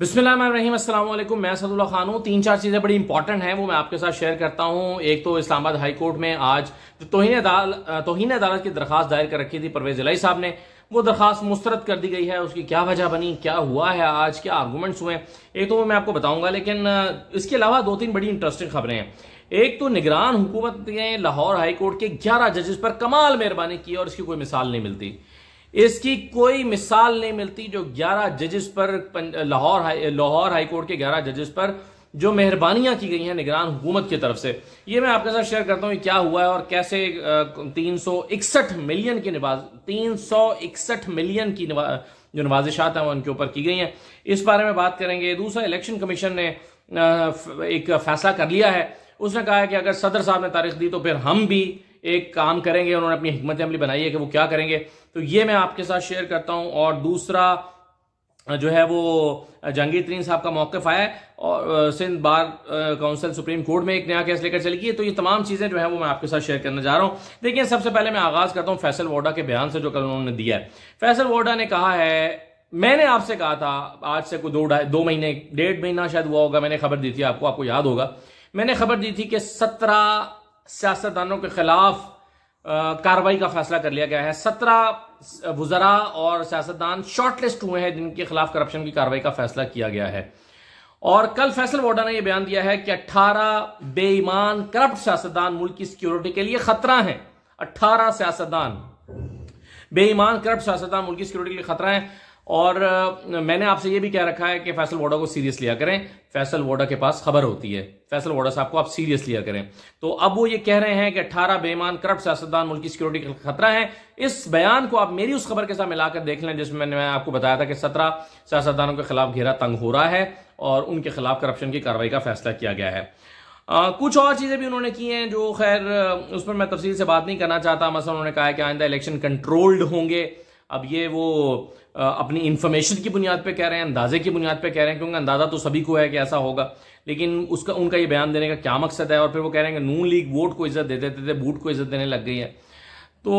बिस्मिल्लाम मैं सदुल्ला खान हूँ तीन चार चीज़ें बड़ी इंपॉर्टेंट हैं वो मैं आपके साथ शेयर करता हूँ एक तो इस्लामाबाद हाई कोर्ट में आज जो तोहन अदाल तोहन अदालत की दरखास्त दायर कर रखी थी परवेज लाई साहब ने वो दरखास्त मुस्तरद कर दी गई है उसकी क्या वजह बनी क्या हुआ है आज क्या आर्गूमेंट्स हुए एक तो वो मैं आपको बताऊंगा लेकिन इसके अलावा दो तीन बड़ी इंटरेस्टिंग खबरें हैं एक तो निगरान हुकूमत ने लाहौर हाई कोर्ट के ग्यारह जजेस पर कमाल मेहरबानी की और इसकी कोई मिसाल नहीं मिलती इसकी कोई मिसाल नहीं मिलती जो 11 जजेस पर लाहौर हाई लाहौर हाईकोर्ट के 11 जजेस पर जो मेहरबानियां की गई हैं निगरान हुकूमत की तरफ से ये मैं आपके साथ शेयर करता हूँ क्या हुआ है और कैसे तीन मिलियन की नवाज तीन मिलियन की जो नवाजिशात हैं वो उनके ऊपर की गई हैं इस बारे में बात करेंगे दूसरा इलेक्शन कमीशन ने एक फैसला कर लिया है उसने कहा है कि अगर सदर साहब ने तारीख दी तो फिर हम भी एक काम करेंगे उन्होंने अपनी हमत अमली बनाई है कि वो क्या करेंगे तो ये मैं आपके साथ शेयर करता हूँ और दूसरा जो है वो जहांगीर तरीन साहब का मौकफ आया है और Sindh bar council supreme court में एक नया केस लेकर चली गई तो ये तमाम चीज़ें जो है वो मैं आपके साथ शेयर करने जा रहा हूँ देखिए सबसे पहले मैं आगाज़ करता हूँ फैसल वोडा के बयान से जो कल उन्होंने दिया है फैसल वोडा ने कहा है मैंने आपसे कहा था आज से कोई दो ढाई दो महीने डेढ़ महीना शायद हुआ होगा मैंने खबर दी थी आपको आपको याद होगा मैंने खबर दी थी कि सत्रह सियासतदानों के खिलाफ कार्रवाई का फैसला कर लिया गया है सत्रह वजरा और सियासतदान शॉर्टलिस्ट हुए हैं जिनके खिलाफ करप्शन की कार्रवाई का फैसला किया गया है और कल फैसल वोडा ने यह बयान दिया है कि 18 बेईमान करप्ट सियासतदान मुल्क की सिक्योरिटी के लिए खतरा हैं 18 सियासतदान बेईमान करप्ट सियासतदान मुल्क की सिक्योरिटी के लिए खतरा है और मैंने आपसे ये भी कह रखा है कि फैसल वोडा को सीरियस लिया करें फैसल वोडा के पास खबर होती है फैसल वोडा साहब को आप सीरियस लिया करें तो अब वो ये कह रहे हैं कि 18 बेईमान करप्ट सियासतदान मुल्क की सिक्योरिटी का खतरा है इस बयान को आप मेरी उस खबर के साथ मिलाकर देख लें जिसमें मैंने आपको बताया था कि सत्रह सियासतदानों के खिलाफ घेरा तंग हो रहा है और उनके खिलाफ करप्शन की कार्रवाई का फैसला किया गया है आ, कुछ और चीज़ें भी उन्होंने की हैं जो खैर उस पर मैं तफसील से बात नहीं करना चाहता मसला उन्होंने कहा है कि आइंदा इलेक्शन कंट्रोल्ड होंगे अब ये वो अपनी इन्फॉर्मेशन की बुनियाद पे कह रहे हैं अंदाजे की बुनियाद पे कह रहे हैं क्योंकि अंदाजा तो सभी को है कि ऐसा होगा लेकिन उसका उनका ये बयान देने का क्या मकसद है और फिर वो कह रहे हैं कि नून लीग वोट को इज्जत दे देते थे बूट को इज्जत देने लग गई है तो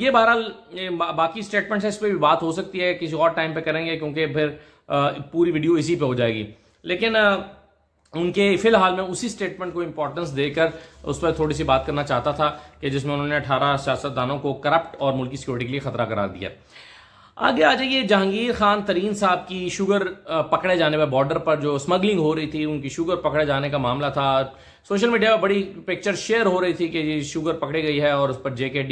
ये बहरहाल बाकी स्टेटमेंट्स है इस पर भी बात हो सकती है किसी और टाइम पर करेंगे क्योंकि फिर पूरी वीडियो इसी पर हो जाएगी लेकिन उनके फिलहाल में उसी स्टेटमेंट को इंपॉर्टेंस देकर उस पर थोड़ी सी बात करना चाहता था कि जिसमें उन्होंने अठारह सियासतदानों को करप्ट और मुल्क की सिक्योरिटी के लिए खतरा करार दिया आगे आ जाइए जहांगीर खान तरीन साहब की शुगर पकड़े जाने में बॉर्डर पर जो स्मगलिंग हो रही थी उनकी शुगर पकड़े जाने का मामला था सोशल मीडिया पर बड़ी पिक्चर शेयर हो रही थी कि ये शुगर पकड़ी गई है और उस पर जेके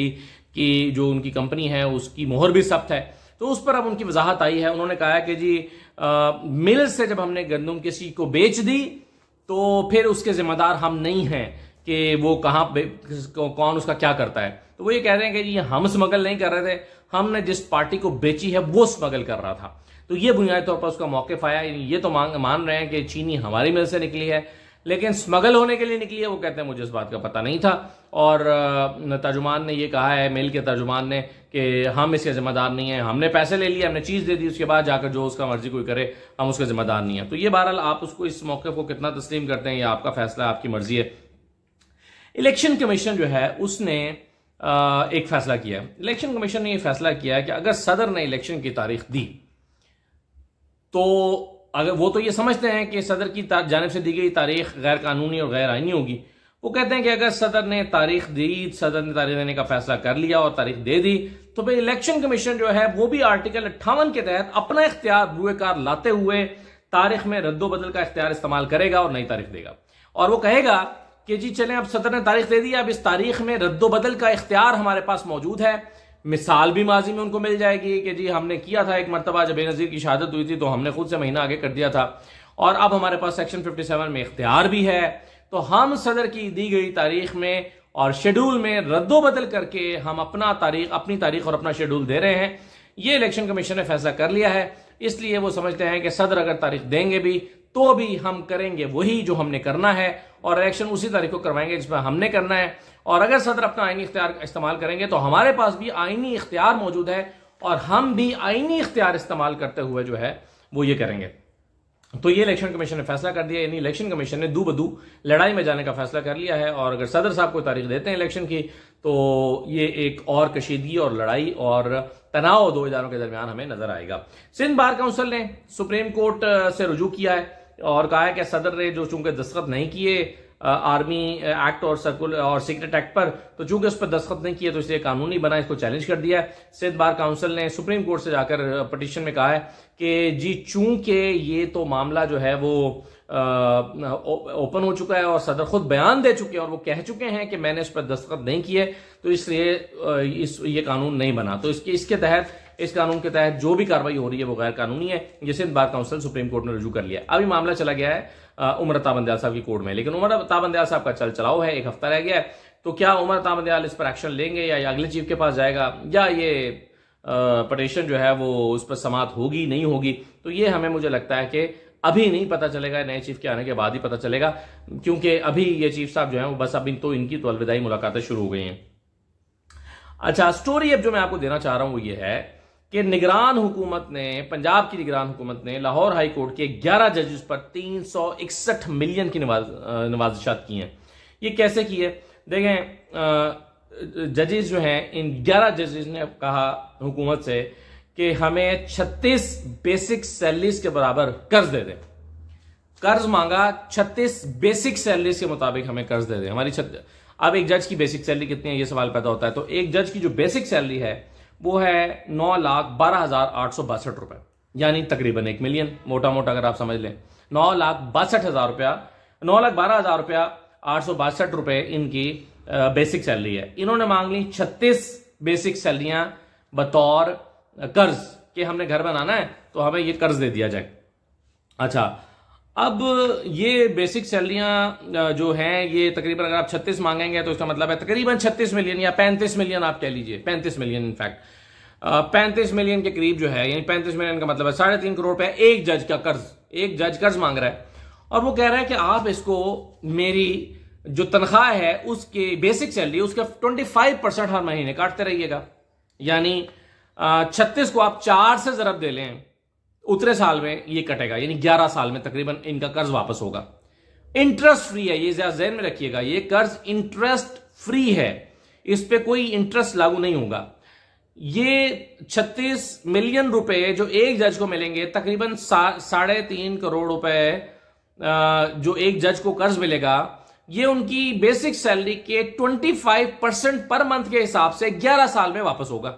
की जो उनकी कंपनी है उसकी मोहर भी सख्त है तो उस पर अब उनकी वजाहत आई है उन्होंने कहा है कि जी मिल से जब हमने गंदम किसी को बेच दी तो फिर उसके ज़िम्मेदार हम नहीं हैं कि वो कहाँ कौन उसका क्या करता है तो वो ये कह रहे हैं कि ये हम स्मगल नहीं कर रहे थे हमने जिस पार्टी को बेची है वो स्मगल कर रहा था तो ये बुनियादी तौर पर उसका मौकेफ आया ये तो मान रहे हैं कि चीनी हमारी मिल से निकली है लेकिन स्मगल होने के लिए निकली है वो कहते हैं मुझे इस बात का पता नहीं था और तर्जुमान ने ये कहा है मेल के तर्जुमान ने कि हम इसके ज़िम्मेदार नहीं है हमने पैसे ले लिए हमने चीज़ दे दी उसके बाद जाकर जो उसका मर्जी कोई करे हम उसके ज़िम्मेदार नहीं है तो ये बहरहाल आप उसको इस मौके को कितना तस्लीम करते हैं ये आपका फैसला आपकी मर्जी है इलेक्शन कमीशन जो है उसने एक फैसला किया इलेक्शन कमीशन ने यह फैसला किया कि अगर सदर ने इलेक्शन की तारीख दी तो अगर वो तो ये समझते हैं कि सदर की जानब से दी गई तारीख गैर कानूनी और गैर आइनी होगी वो कहते हैं कि अगर सदर ने तारीख दी सदर ने तारीख देने का फैसला कर लिया और तारीख दे दी तो फिर इलेक्शन कमीशन जो है वो भी आर्टिकल अट्ठावन के तहत अपना इख्तियार बुए कार लाते हुए तारीख में रद्दो बदल का इख्तियार इस्तेमाल करेगा और नई तारीख देगा और वो कहेगा कि जी चलें अब सदर ने तारीख दे दी अब इस तारीख में रद्दो बदल का इख्तियार हमारे पास मौजूद है मिसाल भी माजी में उनको मिल जाएगी कि जी हमने किया था एक मरतबा जब नज़ीर की शहादत हुई थी तो हमने खुद से महीना आगे कर दिया था और अब हमारे पास सेक्शन 57 में इख्तियार भी है तो हम सदर की दी गई तारीख में और शेड्यूल में रद्दोबदल करके हम अपना तारीख अपनी तारीख और अपना शेड्यूल दे रहे हैं ये इलेक्शन कमीशन ने फैसला कर लिया है इसलिए वो समझते हैं कि सदर अगर तारीख देंगे भी तो भी हम करेंगे वही जो हमने करना है और इलेक्शन उसी तारीख को करवाएंगे जिसमें हमने करना है और अगर सदर अपना आइनी इख्तियार इस्तेमाल करेंगे तो हमारे पास भी आइनी इख्तियार मौजूद है और हम भी आइनी इख्तियार इस्तेमाल करते हुए जो है वो ये करेंगे तो ये इलेक्शन कमीशन ने फैसला कर दिया यानी इलेक्शन कमीशन ने दू बदू लड़ाई में जाने का फैसला कर लिया है और अगर सदर साहब को तारीख देते हैं इलेक्शन की तो ये एक और कशीदगी और लड़ाई और तनाव दो इधारों के दरमियान हमें नजर आएगा सिंध बार काउंसिल ने सुप्रीम कोर्ट से रुजू किया है और कहा है कि सदर ने जो चूंकि दस्तखत नहीं किए आर्मी एक्ट और सर्कुल और सीक्रेट एक्ट पर तो चूंकि उस पर दस्तखत नहीं किए तो इसलिए कानूनी बना इसको चैलेंज कर दिया है सिंध बार काउंसिल ने सुप्रीम कोर्ट से जाकर पटिशन में कहा है कि जी चूंकि ये तो मामला जो है वो ओपन हो चुका है और सदर खुद बयान दे चुके हैं और वो कह चुके हैं कि मैंने इस पर दस्तखत नहीं किए तो इसलिए इस ये कानून नहीं बना तो इसके इसके तहत इस कानून के तहत जो भी कार्रवाई हो रही है वो गैर कानूनी है ये Sindh bar council supreme court ने रजू कर लिया अभी मामला चला गया है उमर बंदयाल साहब की कोर्ट में लेकिन उमर बंदयाल साहब का चल चलाओ है एक हफ्ता रह गया है तो क्या उमर बंदयाल इस पर एक्शन लेंगे या अगले चीफ के पास जाएगा या ये पटिशन जो है वो उस पर समाप्त होगी नहीं होगी तो ये हमें मुझे लगता है कि अभी नहीं पता चलेगा नए चीफ के आने के बाद ही पता चलेगा क्योंकि अभी ये चीफ साहब जो है वो बस अभी तो इनकी तो अलविदाई मुलाकातें शुरू हो गई हैं अच्छा स्टोरी अब जो मैं आपको देना चाह रहा हूं वो ये है कि निगरान हुकूमत ने पंजाब की निगरान हुकूमत ने लाहौर हाई कोर्ट के 11 जजेस पर 361 मिलियन की नवाज नवाजिशात की हैं ये कैसे की है देखें जजेस जो हैं इन 11 जजेस ने कहा हुकूमत से कि हमें 36 बेसिक सैलरीज के बराबर कर्ज दे दे कर्ज मांगा 36 बेसिक सैलरीज के मुताबिक हमें कर्ज दे दे हमारी छत अब एक जज की बेसिक सैलरी कितनी है ये सवाल पैदा होता है तो एक जज की जो बेसिक सैलरी है वो है नौ लाख बारह हजार आठ सौ बासठ रुपए यानी तकरीबन एक मिलियन मोटा मोटा अगर आप समझ लें नौ लाख बासठ हजार रुपया नौ लाख बारह हजार रुपया आठ सौ बासठ रुपए इनकी बेसिक सैलरी है इन्होंने मांग ली छत्तीस बेसिक सैलरियां बतौर कर्ज कि हमने घर बनाना है तो हमें ये कर्ज दे दिया जाए अच्छा अब ये बेसिक सैलरियां जो हैं ये तकरीबन अगर आप 36 मांगेंगे तो इसका मतलब है तकरीबन 36 मिलियन या 35 मिलियन आप कह लीजिए 35 मिलियन इनफैक्ट 35 मिलियन के करीब जो है यानी 35 मिलियन का मतलब है साढ़े तीन करोड़ रुपया एक जज का कर्ज एक जज कर्ज मांग रहा है और वो कह रहा है कि आप इसको मेरी जो तनख्वाह है उसके बेसिक सैलरी उसका फाइव परसेंट हर महीने काटते रहिएगा यानी छत्तीस को आप चार से जरब दे लें उतरे साल में ये कटेगा यानी ग्यारह साल में तकरीबन इनका कर्ज वापस होगा इंटरेस्ट फ्री है ये ज्यादा जहन में रखिएगा ये कर्ज इंटरेस्ट फ्री है इस पर कोई इंटरेस्ट लागू नहीं होगा ये 36 मिलियन रुपए जो एक जज को मिलेंगे तकरीबन साढ़े तीन करोड़ रुपए जो एक जज को कर्ज मिलेगा ये उनकी बेसिक सैलरी के 25 परसेंट पर मंथ के हिसाब से 11 साल में वापस होगा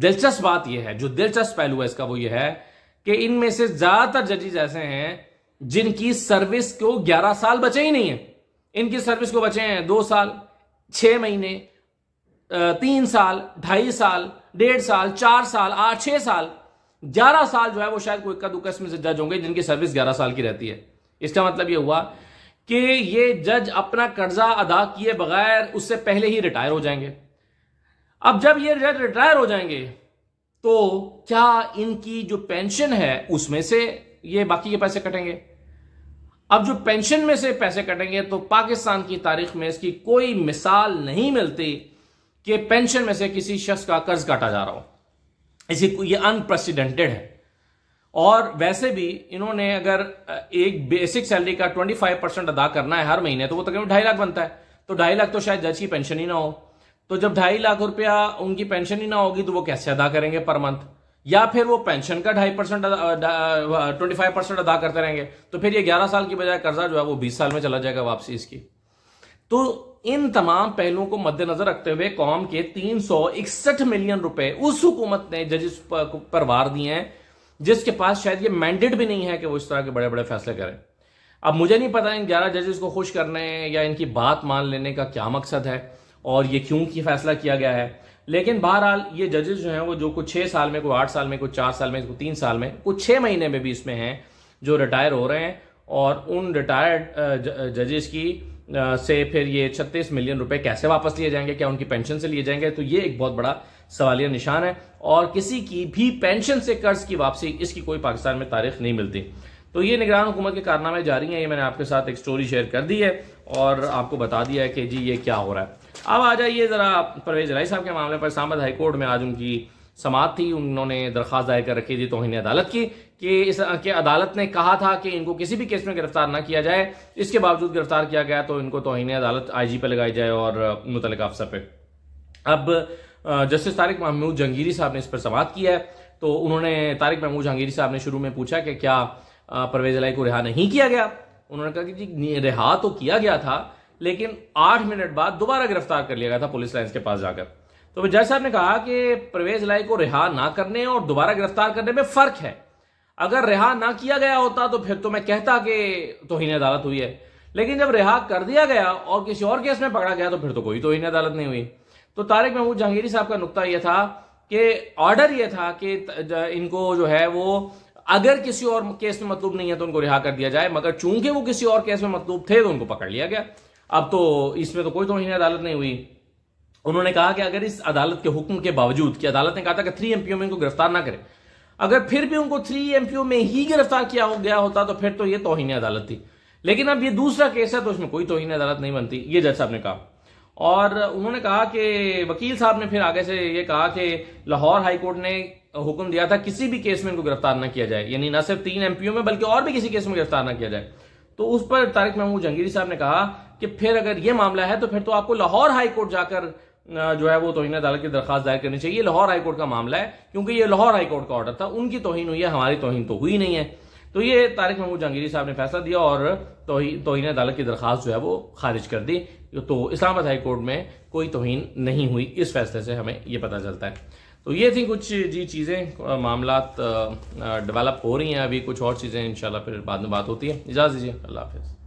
दिलचस्प बात यह है जो दिलचस्प पहलू है इसका वो यह है कि इनमें से ज्यादातर जजेज ऐसे हैं जिनकी सर्विस को 11 साल बचे ही नहीं है इनकी सर्विस को बचे हैं दो साल छह महीने तीन साल ढाई साल डेढ़ साल चार साल आठ छह साल ग्यारह साल जो है वो शायद कोई इक्का दुक्का इसमें से जज होंगे जिनकी सर्विस ग्यारह साल की रहती है इसका मतलब यह हुआ कि ये जज अपना कर्जा अदा किए बगैर उससे पहले ही रिटायर हो जाएंगे अब जब ये रिटायर हो जाएंगे तो क्या इनकी जो पेंशन है उसमें से ये बाकी के पैसे कटेंगे अब जो पेंशन में से पैसे कटेंगे तो पाकिस्तान की तारीख में इसकी कोई मिसाल नहीं मिलती कि पेंशन में से किसी शख्स का कर्ज काटा जा रहा हो इसी ये अनप्रेसिडेंटेड है और वैसे भी इन्होंने अगर एक बेसिक सैलरी का 25 परसेंट अदा करना है हर महीने तो वो तकरीबन ढाई लाख बनता है तो ढाई लाख तो शायद जज की पेंशन ही ना हो तो जब ढाई लाख रुपया उनकी पेंशन ही ना होगी तो वो कैसे अदा करेंगे पर मंथ या फिर वो पेंशन का ढाई परसेंट ट्वेंटी फाइव परसेंट अदा करते रहेंगे तो फिर ये ग्यारह साल की बजाय कर्जा जो है वो बीस साल में चला जाएगा वापसी इसकी तो इन तमाम पहलुओं को मद्देनजर रखते हुए कौम के तीन सौ इकसठ मिलियन रुपए उस हुकूमत ने जजेस पर वार दिए हैं जिसके पास शायद ये मैंडेट भी नहीं है कि वो इस तरह के बड़े बड़े फैसले करें अब मुझे नहीं पता इन ग्यारह जजेस को खुश करने या इनकी बात मान लेने का क्या मकसद है और ये क्यों की फैसला किया गया है लेकिन बहरहाल ये जजेस जो हैं वो जो कुछ छः साल में कोई आठ साल में कोई चार साल में कोई तीन साल में कुछ छः महीने में भी इसमें हैं जो रिटायर हो रहे हैं और उन रिटायर्ड जजेस की से फिर ये 36 मिलियन रुपए कैसे वापस लिए जाएंगे क्या उनकी पेंशन से लिए जाएंगे तो ये एक बहुत बड़ा सवालिया निशान है और किसी की भी पेंशन से कर्ज की वापसी इसकी कोई पाकिस्तान में तारीख नहीं मिलती तो ये निगरान हुकूमत के कारनामे जारी हैं ये मैंने आपके साथ एक स्टोरी शेयर कर दी है और आपको बता दिया है कि जी ये क्या हो रहा है अब आ जाइए ज़रा परवेज राय साहब के मामले पर सामद हाईकोर्ट में आज उनकी समात थी उन्होंने दरख्वास्त दायर कर रखी थी तोहन अदालत की कि इस के अदालत ने कहा था कि इनको किसी भी केस में गिरफ्तार ना किया जाए इसके बावजूद गिरफ्तार किया गया तो इनको तोहनी अदालत आई जी पे लगाई जाए और मुतल अफसर पर अब जस्टिस तारिक महमूद जंगीरी साहब ने इस पर समात किया है तो उन्होंने तारिक महमूद जहांगीरी साहब ने शुरू में पूछा कि क्या परवेज लाई को रिहा नहीं किया गया उन्होंने कहा कि जी रिहा तो किया गया था लेकिन आठ मिनट बाद दोबारा गिरफ्तार कर लिया गया था पुलिस लाइन के पास जाकर तो जज साहब ने कहा कि परवेज लाई को रिहा ना करने और दोबारा गिरफ्तार करने में फर्क है अगर रिहा ना किया गया होता तो फिर तो मैं कहता कि ही अदालत हुई है लेकिन जब रिहा कर दिया गया और किसी और केस में पकड़ा गया तो फिर तो कोई ही अदालत नहीं हुई तो तारिक महमूद जहांगीरी साहब का नुकता यह था कि ऑर्डर यह था कि इनको जो है वो अगर किसी और केस में मतलूब नहीं है तो उनको रिहा कर दिया जाए मगर चूंकि वो किसी और केस में मतलूब थे तो उनको पकड़ लिया गया अब तो इसमें तो कोई तोहन अदालत नहीं हुई उन्होंने कहा कि अगर इस अदालत के हुक्म के बावजूद कि अदालत ने कहा था कि थ्री एमपीओ में इनको गिरफ्तार ना करें अगर फिर भी उनको थ्री एमपीओ में ही गिरफ्तार किया हो गया होता तो फिर तो ये तोहन अदालत थी लेकिन अब ये दूसरा केस है तो इसमें कोई तोहन अदालत नहीं बनती ये जज साहब ने कहा और उन्होंने कहा कि वकील साहब ने फिर आगे से ये कहा कि लाहौर हाईकोर्ट ने हुक्म दिया था किसी भी केस में इनको गिरफ्तार ना किया जाए यानी ना सिर्फ तीन एमपीओ में बल्कि और भी किसी केस में गिरफ्तार ना किया जाए तो उस पर तारिक महमूद जहांगीरी साहब ने कहा कि फिर अगर यह मामला है तो फिर तो आपको लाहौर हाईकोर्ट जाकर जो है वो तोहिन अदालत की दरखास्त दायर करनी चाहिए लाहौर हाईकोर्ट का मामला है क्योंकि ये लाहौर हाईकोर्ट का ऑर्डर था उनकी तोहिन हुई है हमारी तोहिन तो हुई नहीं है तो ये तारिक महमूद जहांगीरी साहब ने फैसला दिया और तोहिन अदालत की दरखास्त जो है वो खारिज कर दी तो इस्लामाबाद हाईकोर्ट में कोई तोहिन नहीं हुई इस फैसले से हमें ये पता चलता है तो ये थी कुछ जी चीज़ें मामला डेवलप हो रही हैं अभी कुछ और चीज़ें इन फिर बाद में बात होती है इजाज़ दीजिए अल्लाह हाफिज़